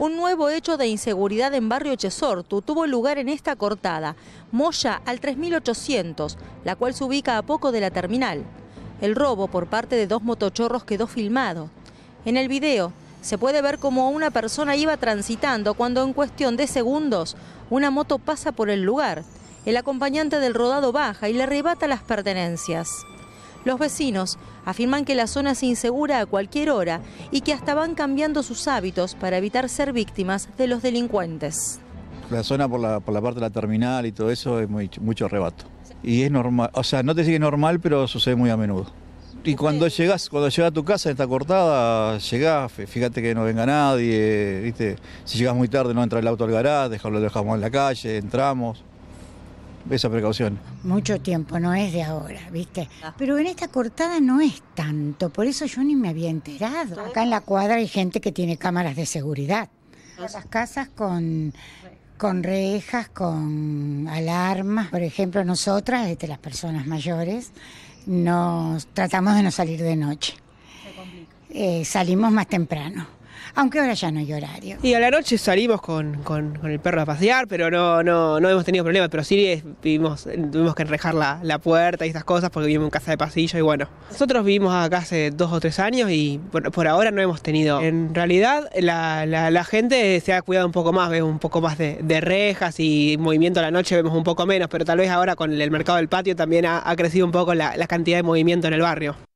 Un nuevo hecho de inseguridad en barrio Chesortu tuvo lugar en esta cortada, Moya al 3800, la cual se ubica a poco de la terminal. El robo por parte de dos motochorros quedó filmado. En el video se puede ver cómo una persona iba transitando cuando en cuestión de segundos una moto pasa por el lugar. El acompañante del rodado baja y le arrebata las pertenencias. Los vecinos afirman que la zona es insegura a cualquier hora y que hasta van cambiando sus hábitos para evitar ser víctimas de los delincuentes. La zona por la, por la parte de la terminal y todo eso es mucho arrebato. Y es normal, o sea, no te sigue normal, pero sucede muy a menudo. Y cuando llegas, cuando llegas a tu casa, está cortada, llegás, fíjate que no venga nadie, ¿viste? Si llegas muy tarde no entra el auto al garage, lo dejamos en la calle, entramos esa precaución. Mucho tiempo, no es de ahora, ¿viste? Ah. Pero en esta cortada no es tanto, por eso yo ni me había enterado. Acá en la cuadra hay gente que tiene cámaras de seguridad. Ah, las casas con con rejas, con alarmas. Por ejemplo, nosotras, este, las personas mayores, nos tratamos de no salir de noche. Eh, salimos más temprano aunque ahora ya no hay horario. Y a la noche salimos con, el perro a pasear, pero no, hemos tenido problemas, pero sí tuvimos que enrejar la, puerta y estas cosas porque vivimos en casa de pasillo y bueno. Nosotros vivimos acá hace dos o tres años y por, ahora no hemos tenido. En realidad la, gente se ha cuidado un poco más, vemos un poco más de, rejas y movimiento a la noche vemos un poco menos, pero tal vez ahora con el mercado del patio también ha, crecido un poco la cantidad de movimiento en el barrio.